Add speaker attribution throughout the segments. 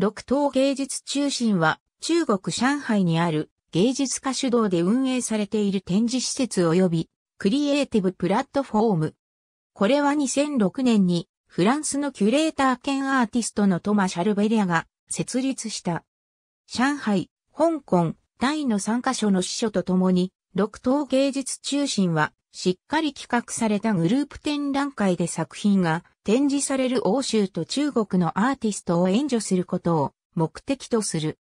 Speaker 1: 六等芸術中心は中国上海にある芸術家主導で運営されている展示施設及びクリエイティブプラットフォーム。これは2006年にフランスのキュレーター兼アーティストのトマ・シャルベリアが設立した。上海、香港、タイの3カ所の支所とともに、六等芸術中心はしっかり企画されたグループ展覧会で作品が展示される欧州と中国のアーティストを援助することを目的とする。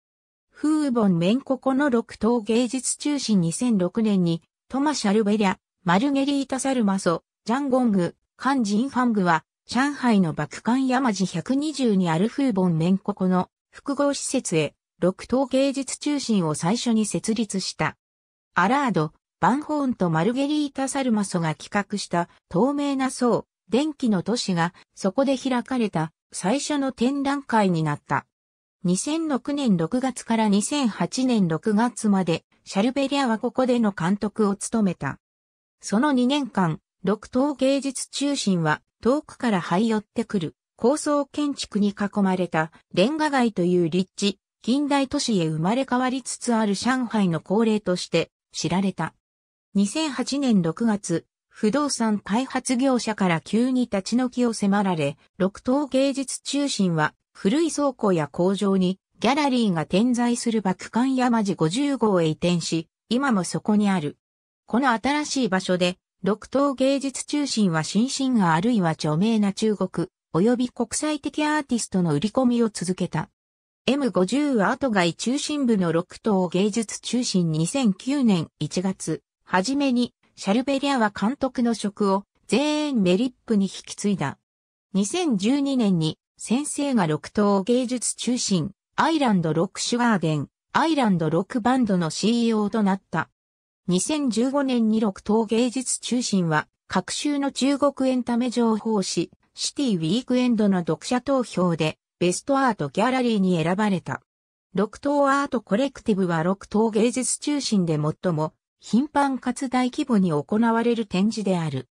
Speaker 1: フーボン・メンココの六等芸術中心2006年にトマ・シャルベリャ、マルゲリータ・サルマソ、ジャン・ゴング、カン・ジン・ファングは上海の爆艦山地120にあるフーボン・メンココの複合施設へ六等芸術中心を最初に設立した。アラード、バンホーンとマルゲリータ・サルマソが企画した透明な層、電気の都市がそこで開かれた最初の展覧会になった。2006年6月から2008年6月までシャルベリアはここでの監督を務めた。その2年間、六島芸術中心は遠くから這い寄ってくる高層建築に囲まれたレンガ街という立地、近代都市へ生まれ変わりつつある上海の恒例として知られた。2008年6月、不動産開発業者から急に立ち退きを迫られ、六島芸術中心は古い倉庫や工場にギャラリーが点在する爆艦山地50号へ移転し、今もそこにある。この新しい場所で、六島芸術中心は新進があるいは著名な中国、及び国際的アーティストの売り込みを続けた。M50 アート街中心部の六島芸術中心2009年1月、はじめに、シャルベリアは監督の職を、ゼーン・メリップに引き継いだ。2012年に、先生が6等芸術中心、アイランド・ロック・シュガーデン、アイランド・ロック・バンドの CEO となった。2015年に6等芸術中心は、各州の中国エンタメ情報誌、シティ・ウィークエンドの読者投票で、ベストアートギャラリーに選ばれた。六等アートコレクティブは六等芸術中心で最も頻繁かつ大規模に行われる展示である。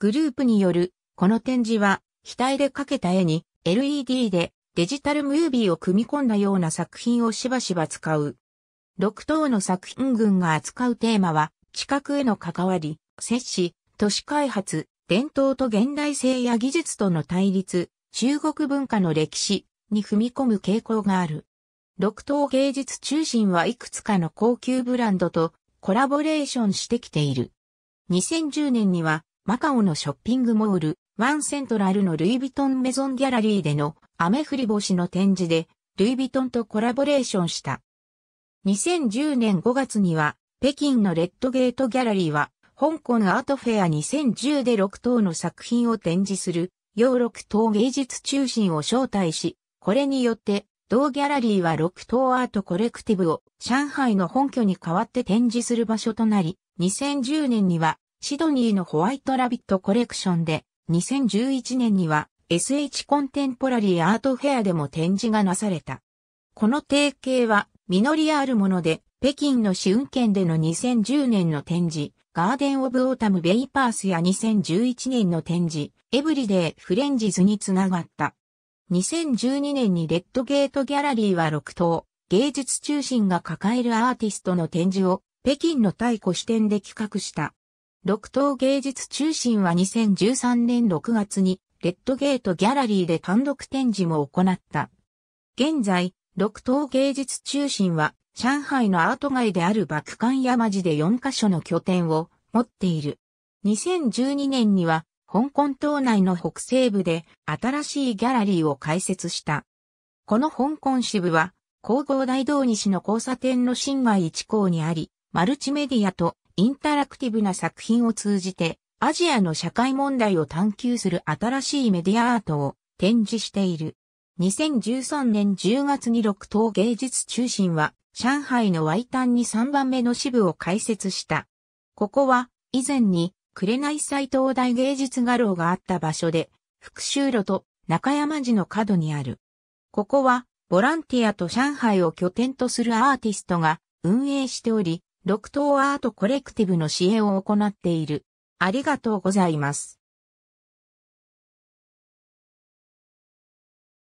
Speaker 1: グループによる、この展示は、額でかけた絵に LED でデジタルムービーを組み込んだような作品をしばしば使う。6等の作品群が扱うテーマは、地殻への関わり、摂氏、都市開発、伝統と現代性や技術との対立、中国文化の歴史に踏み込む傾向がある。六等芸術中心はいくつかの高級ブランドとコラボレーションしてきている。2010年にはマカオのショッピングモール、ワンセントラルのルイ・ヴィトンメゾンギャラリーでの雨降り星の展示でルイ・ヴィトンとコラボレーションした。2010年5月には北京のレッドゲートギャラリーは香港アートフェア2010で6等の作品を展示する、ヨーロッ等芸術中心を招待し、これによって同ギャラリーは六等アートコレクティブを上海の本拠に代わって展示する場所となり、2010年にはシドニーのホワイトラビットコレクションで、2011年には SH コンテンポラリーアートフェアでも展示がなされた。この提携は実りあるもので、北京の市運圏での2010年の展示、ガーデン・オブ・オータム・ベイパースや2011年の展示、エブリデイ・フレンジズにつながった。2012年にレッドゲートギャラリーは6棟、芸術中心が抱えるアーティストの展示を北京の太古支店で企画した。六等芸術中心は2013年6月にレッドゲートギャラリーで単独展示も行った。現在、六等芸術中心は上海のアート街である爆館山寺で4カ所の拠点を持っている。2012年には香港島内の北西部で新しいギャラリーを開設した。この香港支部は、皇后大道西の交差点の新街一校にあり、マルチメディアとインタラクティブな作品を通じて、アジアの社会問題を探求する新しいメディアアートを展示している。2013年10月に六島芸術中心は、上海のワイタンに3番目の支部を開設した。ここは、以前に紅斎藤大芸術画廊があった場所で、復讐路と中山寺の角にある。ここは、ボランティアと上海を拠点とするアーティストが運営しており、六等アートコレクティブの支援を行っている。ありがとうございます。